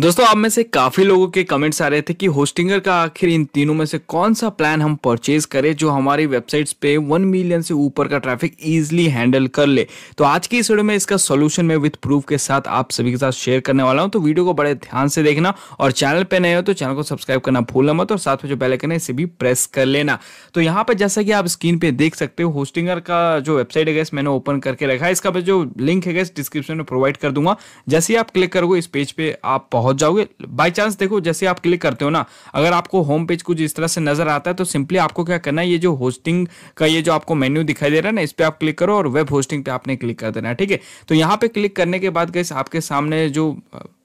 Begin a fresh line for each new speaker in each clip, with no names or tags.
दोस्तों आप में से काफी लोगों के कमेंट्स आ रहे थे कि होस्टिंगर का आखिर इन तीनों में से कौन सा प्लान हम परचेज करें जो हमारी वेबसाइट्स पे वन मिलियन से ऊपर का ट्रैफिक इजीली हैंडल कर ले तो आज की इस वीडियो में इसका सोल्यूशन मैं विथ प्रूफ के साथ आप सभी के साथ शेयर करने वाला हूँ तो वीडियो को बड़े ध्यान से देखना और चैनल पर नए हो तो चैनल को सब्सक्राइब करना भूलना मत और साथ में जो बेलाइकन है इसे भी प्रेस कर लेना तो यहाँ पर जैसा कि आप स्क्रीन पे देख सकते हो होस्टिंगर का जो वेबसाइट है मैंने ओपन करके रखा है इसका जो लिंक है डिस्क्रिप्शन में प्रोवाइड कर दूंगा जैसे ही आप क्लिक करोगे इस पेज पे आप पहुंच पहुंच जाओगे बाई चांस देखो जैसे आप क्लिक करते हो ना अगर आपको होम पेज कुछ इस तरह से नजर आता है तो सिंपली आपको क्या करना है ये जो होस्टिंग का ये जो आपको मेन्यू दिखाई दे रहा है ना इस पर आप क्लिक करो और वेब होस्टिंग पे आपने क्लिक कर देना है ठीक है तो यहाँ पे क्लिक करने के बाद गैस आपके सामने जो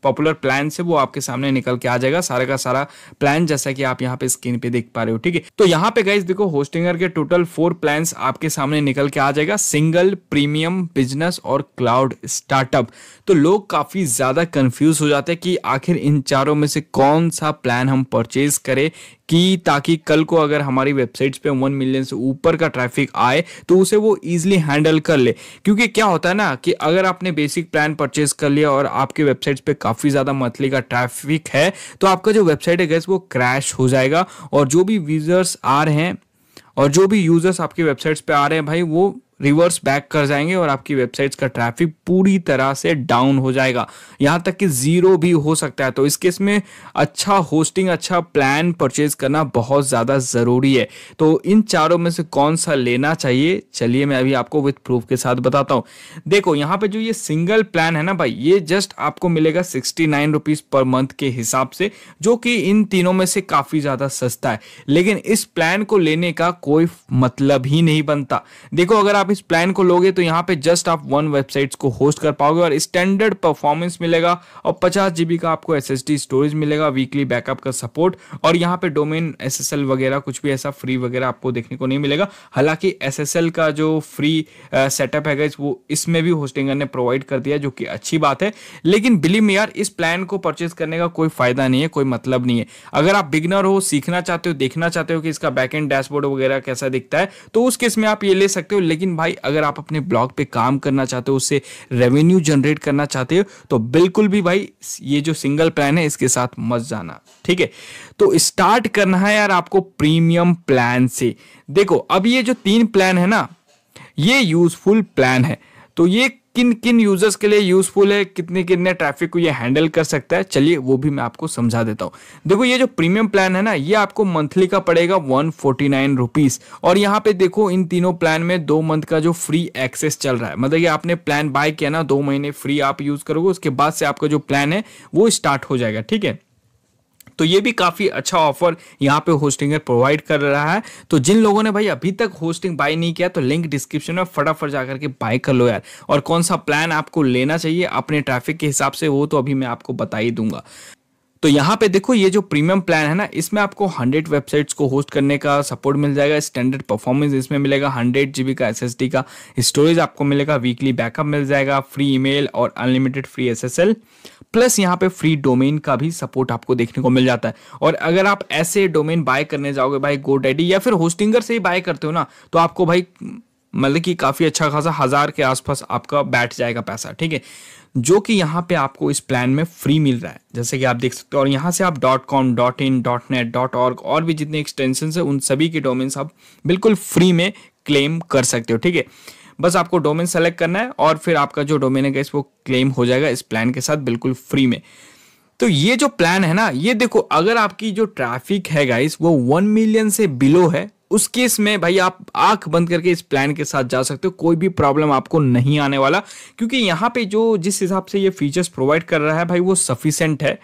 पॉपुलर प्लान से वो आपके सामने निकल के आ जाएगा सारा का सारा प्लान जैसा कि आप यहाँ पे स्क्रीन पे देख पा रहे हो ठीक है तो यहाँ पे गाइज देखो होस्टिंगर के टोटल फोर प्लान आपके सामने निकल के आ जाएगा सिंगल प्रीमियम बिजनेस और क्लाउड स्टार्टअप तो लोग काफी ज्यादा कंफ्यूज हो जाते हैं कि आखिर इन चारों में से कौन सा प्लान हम परचेज करें कि ताकि कल को अगर हमारी वेबसाइट्स पे वन मिलियन से ऊपर का ट्रैफिक आए तो उसे वो इजीली हैंडल कर ले क्योंकि क्या होता है ना कि अगर आपने बेसिक प्लान परचेज कर लिया और आपके वेबसाइट्स पे काफ़ी ज़्यादा मंथली का ट्रैफिक है तो आपका जो वेबसाइट है गैस वो क्रैश हो जाएगा और जो भी यूजर्स आ रहे हैं और जो भी यूजर्स आपके वेबसाइट्स पे आ रहे हैं भाई वो रिवर्स बैक कर जाएंगे और आपकी वेबसाइट्स का ट्रैफिक पूरी तरह से डाउन हो जाएगा यहाँ तक कि ज़ीरो भी हो सकता है तो इस केस में अच्छा होस्टिंग अच्छा प्लान परचेज करना बहुत ज़्यादा ज़रूरी है तो इन चारों में से कौन सा लेना चाहिए चलिए मैं अभी आपको विथ प्रूफ के साथ बताता हूँ देखो यहाँ पर जो ये सिंगल प्लान है ना भाई ये जस्ट आपको मिलेगा sixty nine rupees per month के हिसाब से जो कि इन तीनों में से काफ़ी ज़्यादा सस्ता है लेकिन इस प्लान को लेने का कोई मतलब ही नहीं बनता देखो अगर आप आप इस प्लान को लोगे तो यहाँ पे जस्ट आप वन वेबसाइट्स को होस्ट कर पाओगे और स्टैंडर्ड परफॉर्मेंस मिलेगा और पचास जीबी का आपको एस स्टोरेज मिलेगा वीकली बैकअप का सपोर्ट और यहाँ पे डोमेन एस वगैरह कुछ भी ऐसा फ्री वगैरह आपको देखने को नहीं मिलेगा हालांकि एस का जो फ्री सेटअप है वो इसमें भी होस्टिंग ने प्रोवाइड कर दिया जो कि अच्छी बात है लेकिन बिली में यार इस प्लान को परचेज करने का कोई फायदा नहीं है कोई मतलब नहीं है अगर आप बिगनर हो सीखना चाहते हो देखना चाहते हो कि इसका बैकएंड डैशबोर्ड वगैरह कैसा दिखता है तो उस केस में आप ये ले सकते हो लेकिन भाई अगर आप अपने ब्लॉग पे काम करना चाहते हो उससे रेवेन्यू जनरेट करना चाहते हो तो बिल्कुल भी भाई ये जो सिंगल प्लान है इसके साथ मत जाना ठीक है तो स्टार्ट करना है यार आपको प्रीमियम प्लान से देखो अब ये जो तीन प्लान है ना ये यूजफुल प्लान है तो ये किन किन यूजर्स के लिए यूजफुल है कितने कितने ट्रैफिक को ये हैंडल कर सकता है चलिए वो भी मैं आपको समझा देता हूँ देखो ये जो प्रीमियम प्लान है ना ये आपको मंथली का पड़ेगा वन फोर्टी नाइन रुपीज और यहाँ पे देखो इन तीनों प्लान में दो मंथ का जो फ्री एक्सेस चल रहा है मतलब ये आपने प्लान बाय किया ना दो महीने फ्री आप यूज करोगे उसके बाद से आपका जो प्लान है वो स्टार्ट हो जाएगा ठीक है तो ये भी काफ़ी अच्छा ऑफर यहाँ पे होस्टिंगर प्रोवाइड कर रहा है तो जिन लोगों ने भाई अभी तक होस्टिंग बाय नहीं किया तो लिंक डिस्क्रिप्शन में फटाफट जाकर के बाय कर लो यार और कौन सा प्लान आपको लेना चाहिए अपने ट्रैफिक के हिसाब से वो तो अभी मैं आपको बता ही दूंगा तो यहाँ पे देखो ये जो प्रीमियम प्लान है ना इसमें आपको 100 वेबसाइट्स को होस्ट करने का सपोर्ट मिल जाएगा स्टैंडर्ड परफॉर्मेंस इसमें मिलेगा हंड्रेड जीबी का एस का स्टोरेज आपको मिलेगा वीकली बैकअप मिल जाएगा फ्री ईमेल और अनलिमिटेड फ्री एस प्लस यहाँ पे फ्री डोमेन का भी सपोर्ट आपको देखने को मिल जाता है और अगर आप ऐसे डोमेन बाय करने जाओगे भाई गो या फिर होस्टिंगर से ही बाय करते हो ना तो आपको भाई मतलब कि काफ़ी अच्छा खासा हज़ार के आसपास आपका बैठ जाएगा पैसा ठीक है जो कि यहाँ पे आपको इस प्लान में फ्री मिल रहा है जैसे कि आप देख सकते हो और यहाँ से आप dot com dot in dot net dot org और भी जितने एक्सटेंशन है उन सभी के डोमेन्स आप बिल्कुल फ्री में क्लेम कर सकते हो ठीक है बस आपको डोमेन सेलेक्ट करना है और फिर आपका जो डोमेन है वो क्लेम हो जाएगा इस प्लान के साथ बिल्कुल फ्री में तो ये जो प्लान है ना ये देखो अगर आपकी जो ट्रैफिक है गाइस वो वन मिलियन से बिलो है उस केस में भाई आप आंख बंद करके इस प्लान के साथ जा सकते हो कोई भी प्रॉब्लम आपको नहीं आने वाला क्योंकि यहाँ पे जो जिस हिसाब से ये फीचर्स प्रोवाइड कर रहा है भाई वो सफिशेंट है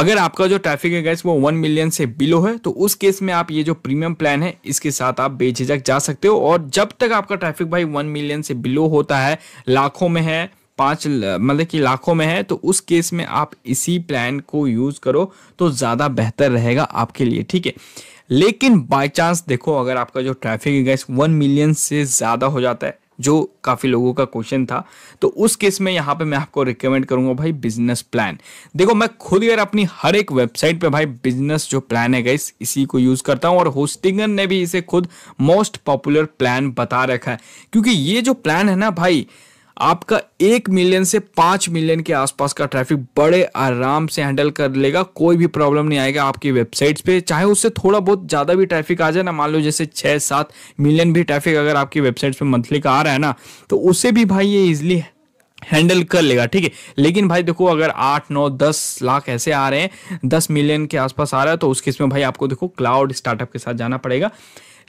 अगर आपका जो ट्रैफिक है गैस वो वन मिलियन से बिलो है तो उस केस में आप ये जो प्रीमियम प्लान है इसके साथ आप बेझिझक जा सकते हो और जब तक आपका ट्रैफिक भाई वन मिलियन से बिलो होता है लाखों में है पांच मतलब कि लाखों में है तो उस केस में आप इसी प्लान को यूज़ करो तो ज़्यादा बेहतर रहेगा आपके लिए ठीक है लेकिन बाय चांस देखो अगर आपका जो ट्रैफिक है गैस वन मिलियन से ज़्यादा हो जाता है जो काफ़ी लोगों का क्वेश्चन था तो उस केस में यहाँ पे मैं आपको रिकमेंड करूँगा भाई बिजनेस प्लान देखो मैं खुद यार अपनी हर एक वेबसाइट पे भाई बिजनेस जो प्लान है गैस इसी को यूज़ करता हूँ और होस्टिंग ने भी इसे खुद मोस्ट पॉपुलर प्लान बता रखा है क्योंकि ये जो प्लान है ना भाई आपका एक मिलियन से पांच मिलियन के आसपास का ट्रैफिक बड़े आराम से हैंडल कर लेगा कोई भी प्रॉब्लम नहीं आएगा आपकी वेबसाइट्स पे चाहे उससे थोड़ा बहुत ज़्यादा भी ट्रैफिक आ जाए ना मान लो जैसे छः सात मिलियन भी ट्रैफिक अगर आपकी वेबसाइट्स पे मंथली का आ रहा है ना तो उसे भी भाई ये इजिली हैंडल कर लेगा ठीक है लेकिन भाई देखो अगर आठ नौ दस लाख ऐसे आ रहे हैं दस मिलियन के आसपास आ रहा है तो उस केस में भाई आपको देखो क्लाउड स्टार्टअप के साथ जाना पड़ेगा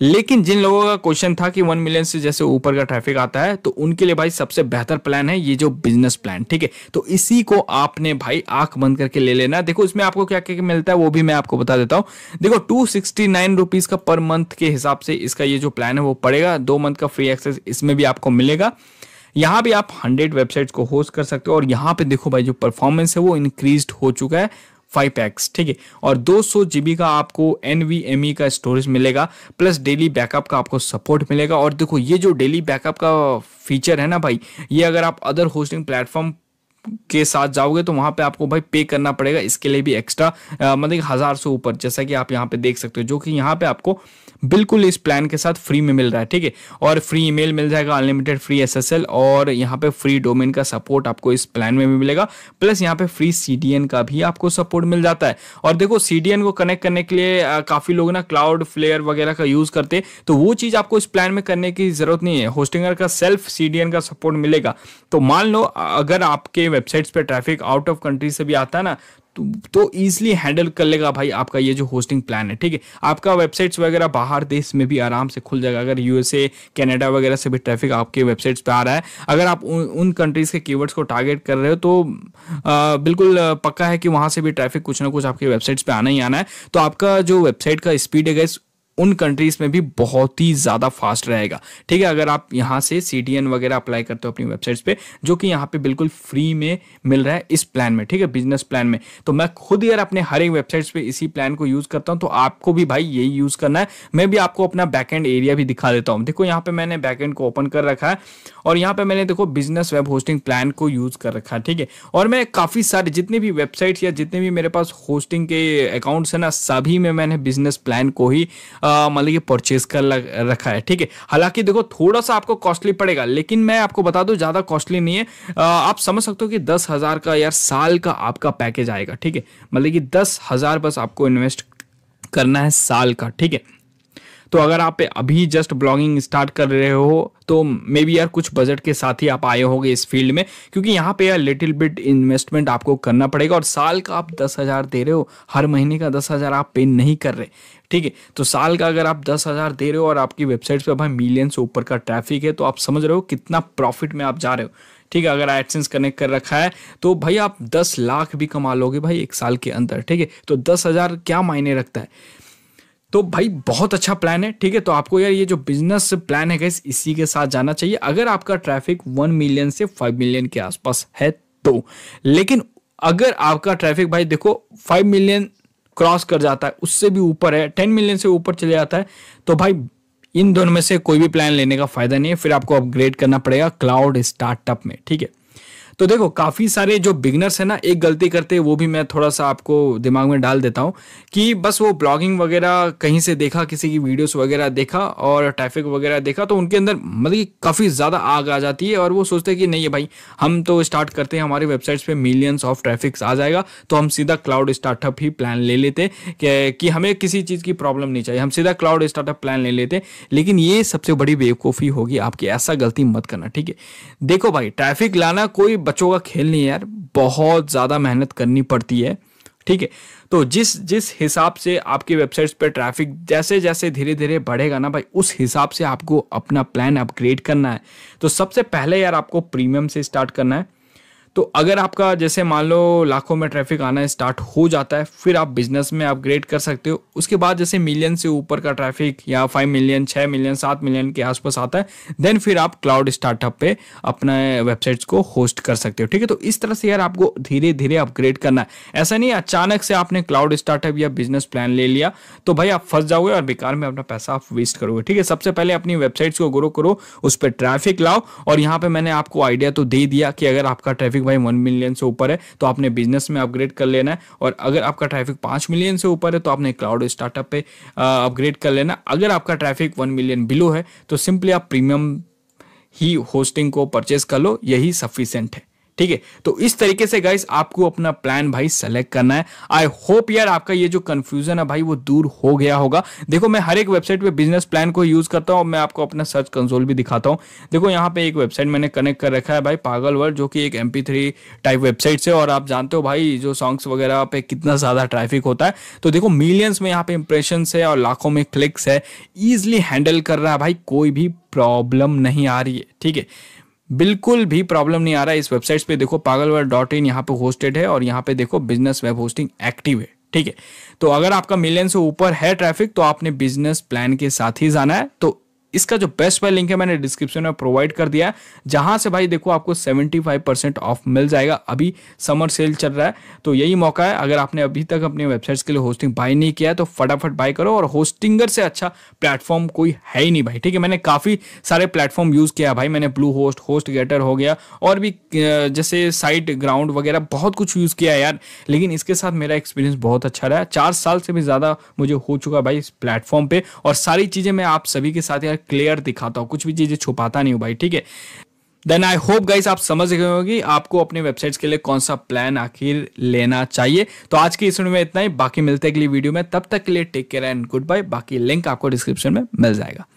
लेकिन जिन लोगों का क्वेश्चन था कि वन मिलियन से जैसे ऊपर का ट्रैफिक आता है तो उनके लिए भाई सबसे बेहतर प्लान है ये जो बिजनेस प्लान ठीक है तो इसी को आपने भाई आंख बंद करके ले लेना देखो इसमें आपको क्या क्या मिलता है वो भी मैं आपको बता देता हूँ देखो टू सिक्सटी नाइन रुपीज का पर मंथ के हिसाब से इसका ये जो प्लान है वो पड़ेगा दो मंथ का फ्री एक्सेस इसमें भी आपको मिलेगा यहाँ भी आप हंड्रेड वेबसाइट्स को होस्ट कर सकते हो और यहाँ पे देखो भाई जो परफॉर्मेंस है वो इंक्रीज हो चुका है फाइव एक्स ठीक है और दो सौ जीबी का आपको एन e का स्टोरेज मिलेगा प्लस डेली बैकअप का आपको सपोर्ट मिलेगा और देखो ये जो डेली बैकअप का फीचर है ना भाई ये अगर आप अदर होस्टिंग प्लेटफॉर्म के साथ जाओगे तो वहां पे आपको भाई पे करना पड़ेगा इसके लिए भी एक्स्ट्रा मतलब हज़ार से ऊपर जैसा कि आप यहां पे देख सकते हो जो कि यहां पे आपको बिल्कुल इस प्लान के साथ फ्री में मिल रहा है ठीक है और फ्री ईमेल मिल जाएगा अनलिमिटेड फ्री एसएसएल और यहाँ पे फ्री डोमेन का सपोर्ट आपको इस प्लान में भी मिलेगा प्लस यहाँ पे फ्री सीडीएन का भी आपको सपोर्ट मिल जाता है और देखो सीडीएन को कनेक्ट करने के लिए काफ़ी लोग ना क्लाउड फ्लेयर वगैरह का यूज़ करते तो वो चीज़ आपको इस प्लान में करने की ज़रूरत नहीं है होस्टिंगर का सेल्फ सीडीएन का सपोर्ट मिलेगा तो मान लो अगर आपके वेबसाइट्स पे ट्रैफिक आउट ऑफ कंट्री से भी आता है ना तो तो हैंडल कर लेगा भाई आपका ये जो होस्टिंग प्लान है ठीक है आपका वेबसाइट्स वगैरह बाहर देश में भी आराम से खुल जाएगा अगर यूएसए कनाडा वगैरह से भी ट्रैफिक आपके वेबसाइट्स पे आ रहा है अगर आप उन उन कंट्रीज़ के कीवर्ड्स को टारगेट कर रहे हो तो आ, बिल्कुल पक्का है कि वहां से भी ट्रैफिक कुछ ना कुछ आपके वेबसाइट्स पर आना ही आना है तो आपका जो वेबसाइट का स्पीड है उन कंट्रीज में भी बहुत ही ज़्यादा फास्ट रहेगा ठीक है अगर आप यहाँ से सी वगैरह अप्लाई करते हो अपनी वेबसाइट्स पे जो कि यहाँ पे बिल्कुल फ्री में मिल रहा है इस प्लान में ठीक है बिजनेस प्लान में तो मैं खुद यार अपने हर एक वेबसाइट्स पे इसी प्लान को यूज़ करता हूँ तो आपको भी भाई यही यूज़ करना है मैं भी आपको अपना बैकेंड एरिया भी दिखा देता हूँ देखो यहाँ पे मैंने बैकेंड को ओपन कर रखा है और यहाँ पे मैंने देखो बिजनेस वेब होस्टिंग प्लान को यूज़ कर रखा है ठीक है और मैं काफ़ी सारे जितने भी वेबसाइट्स या जितने भी मेरे पास होस्टिंग के अकाउंट्स है ना सभी में मैंने बिजनेस प्लान को ही मतलब ये परचेज कर रखा है ठीक है हालांकि देखो थोड़ा सा आपको कॉस्टली पड़ेगा लेकिन मैं आपको बता दूं ज़्यादा कॉस्टली नहीं है आ, आप समझ सकते हो कि दस हज़ार का यार साल का आपका पैकेज आएगा ठीक है मतलब कि दस हज़ार बस आपको इन्वेस्ट करना है साल का ठीक है तो अगर आप अभी जस्ट ब्लॉगिंग स्टार्ट कर रहे हो तो मे बी यार कुछ बजट के साथ ही आप आए होंगे इस फील्ड में क्योंकि यहाँ पे यार लिटिल बिट इन्वेस्टमेंट आपको करना पड़ेगा और साल का आप दस हज़ार दे रहे हो हर महीने का दस हज़ार आप पे नहीं कर रहे ठीक है तो साल का अगर आप दस हज़ार दे रहे हो और आपकी वेबसाइट पर भाई मिलियन से ऊपर का ट्रैफिक है तो आप समझ रहे हो कितना प्रॉफिट में आप जा रहे हो ठीक है अगर एडसेंस कनेक्ट कर रखा है तो भाई आप दस लाख भी कमा लोगे भाई एक साल के अंदर ठीक है तो दस हज़ार क्या मायने रखता है तो भाई बहुत अच्छा प्लान है ठीक है तो आपको यार ये जो बिजनेस प्लान है गैस इसी के साथ जाना चाहिए अगर आपका ट्रैफिक वन मिलियन से फाइव मिलियन के आसपास है तो लेकिन अगर आपका ट्रैफिक भाई देखो फाइव मिलियन क्रॉस कर जाता है उससे भी ऊपर है टेन मिलियन से ऊपर चले जाता है तो भाई इन दोनों में से कोई भी प्लान लेने का फायदा नहीं है फिर आपको अपग्रेड करना पड़ेगा क्लाउड स्टार्टअप में ठीक है तो देखो काफ़ी सारे जो बिगनर्स है ना एक गलती करते वो भी मैं थोड़ा सा आपको दिमाग में डाल देता हूँ कि बस वो ब्लॉगिंग वगैरह कहीं से देखा किसी की वीडियोस वगैरह देखा और ट्रैफिक वगैरह देखा तो उनके अंदर मतलब कि काफ़ी ज़्यादा आग आ जाती है और वो सोचते हैं कि नहीं है भाई हम तो स्टार्ट करते हैं हमारी वेबसाइट्स पर मिलियंस ऑफ ट्रैफिक्स आ जाएगा तो हम सीधा क्लाउड स्टार्टअप ही प्लान ले लेते कि हमें किसी चीज़ की प्रॉब्लम नहीं चाहिए हम सीधा क्लाउड स्टार्टअप प्लान ले लेते लेकिन ये सबसे बड़ी बेवकूफ़ी होगी आपकी ऐसा गलती मत करना ठीक है देखो भाई ट्रैफिक लाना कोई बच्चों का खेल नहीं यार बहुत ज़्यादा मेहनत करनी पड़ती है ठीक है तो जिस जिस हिसाब से आपकी वेबसाइट्स पर ट्रैफिक जैसे जैसे धीरे धीरे बढ़ेगा ना भाई उस हिसाब से आपको अपना प्लान अपग्रेड करना है तो सबसे पहले यार आपको प्रीमियम से स्टार्ट करना है तो अगर आपका जैसे मान लो लाखों में ट्रैफिक आना स्टार्ट हो जाता है फिर आप बिजनेस में अपग्रेड कर सकते हो उसके बाद जैसे मिलियन से ऊपर का ट्रैफिक या फाइव मिलियन छः मिलियन सात मिलियन के आसपास आता है देन फिर आप क्लाउड स्टार्टअप पे अपना वेबसाइट्स को होस्ट कर सकते हो ठीक है तो इस तरह से यार आपको धीरे धीरे अपग्रेड करना है ऐसा नहीं अचानक से आपने क्लाउड स्टार्टअप या बिजनेस प्लान ले लिया तो भाई आप फंस जाओगे और बेकार में अपना पैसा आप वेस्ट करोगे ठीक है सबसे पहले अपनी वेबसाइट्स को ग्रो करो उस पर ट्रैफिक लाओ और यहाँ पे मैंने आपको आइडिया तो दे दिया कि अगर आपका ट्रैफिक भाई वन मिलियन से ऊपर है तो आपने बिजनेस में अपग्रेड कर लेना है और अगर आपका ट्रैफिक पाँच मिलियन से ऊपर है तो आपने क्लाउड ऑटो स्टार्टअप पे अपग्रेड कर लेना अगर आपका ट्रैफिक वन मिलियन बिलो है तो सिंपली आप प्रीमियम ही होस्टिंग को परचेज कर लो यही सफिशेंट है ठीक है तो इस तरीके से गाइस आपको अपना प्लान भाई सेलेक्ट करना है आई होप यार आपका ये जो कंफ्यूजन है भाई वो दूर हो गया होगा देखो मैं हर एक वेबसाइट पे बिजनेस प्लान को यूज करता हूँ मैं आपको अपना सर्च कंसोल भी दिखाता हूँ देखो यहाँ पे एक वेबसाइट मैंने कनेक्ट कर रखा है भाई पागल वर्ल्ड जो कि एक एम टाइप वेबसाइट से और आप जानते हो भाई जो सॉन्ग्स वगैरह पे कितना ज़्यादा ट्रैफिक होता है तो देखो मिलियंस में यहाँ पे इंप्रेशन है और लाखों में क्लिक्स है ईजिली हैंडल कर रहा है भाई कोई भी प्रॉब्लम नहीं आ रही है ठीक है बिल्कुल भी प्रॉब्लम नहीं आ रहा है इस वेबसाइट्स पे देखो पागलवर डॉट इन यहाँ पे होस्टेड है और यहाँ पे देखो बिजनेस वेब होस्टिंग एक्टिव है ठीक है तो अगर आपका मिलियन से ऊपर है ट्रैफिक तो आपने बिजनेस प्लान के साथ ही जाना है तो इसका जो बेस्ट बाय लिंक है मैंने डिस्क्रिप्शन में प्रोवाइड कर दिया है जहां से भाई देखो आपको 75 परसेंट ऑफ मिल जाएगा अभी समर सेल चल रहा है तो यही मौका है अगर आपने अभी तक अपने वेबसाइट्स के लिए होस्टिंग बाय नहीं किया तो फटाफट बाई करो और होस्टिंगर से अच्छा प्लेटफॉर्म कोई है ही नहीं भाई ठीक है मैंने काफ़ी सारे प्लेटफॉर्म यूज़ किया भाई मैंने ब्लू होस्ट होस्ट गेटर हो गया और भी जैसे साइट ग्राउंड वगैरह बहुत कुछ यूज़ किया है यार लेकिन इसके साथ मेरा एक्सपीरियंस बहुत अच्छा रहा चार साल से भी ज़्यादा मुझे हो चुका भाई इस प्लेटफॉर्म पर और सारी चीज़ें मैं आप सभी के साथ यार क्लियर दिखाता हूँ कुछ भी चीज़ें छुपाता नहीं हूँ भाई ठीक है देन आई होप गाइस आप समझ गए होगी आपको अपने वेबसाइट्स के लिए कौन सा प्लान आखिर लेना चाहिए तो आज की इस वीडियो में इतना ही बाकी मिलते अगली वीडियो में तब तक के लिए take care and goodbye बाकी लिंक आपको डिस्क्रिप्शन में मिल जाएगा